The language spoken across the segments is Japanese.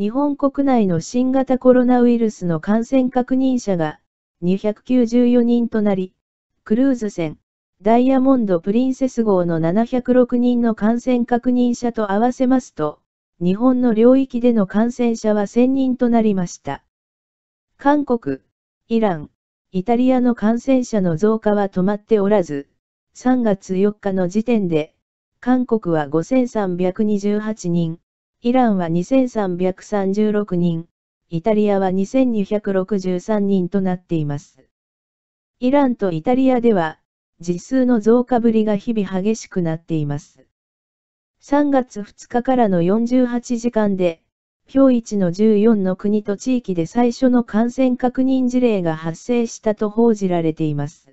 日本国内の新型コロナウイルスの感染確認者が294人となり、クルーズ船、ダイヤモンド・プリンセス号の706人の感染確認者と合わせますと、日本の領域での感染者は1000人となりました。韓国、イラン、イタリアの感染者の増加は止まっておらず、3月4日の時点で、韓国は5328人、イランは2336人、イタリアは2263人となっています。イランとイタリアでは、実数の増加ぶりが日々激しくなっています。3月2日からの48時間で、今日1の14の国と地域で最初の感染確認事例が発生したと報じられています。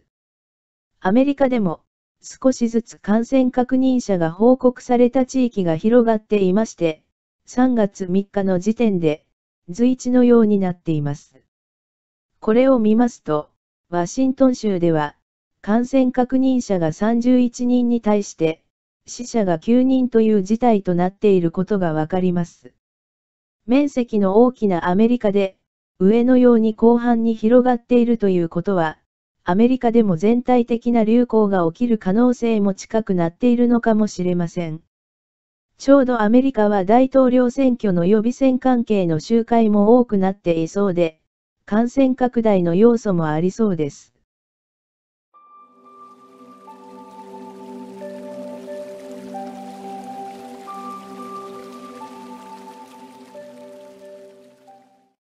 アメリカでも、少しずつ感染確認者が報告された地域が広がっていまして、3月3日の時点で、随一のようになっています。これを見ますと、ワシントン州では、感染確認者が31人に対して、死者が9人という事態となっていることがわかります。面積の大きなアメリカで、上のように広範に広がっているということは、アメリカでも全体的な流行が起きる可能性も近くなっているのかもしれません。ちょうどアメリカは大統領選挙の予備選関係の集会も多くなっていそうで、感染拡大の要素もありそうです。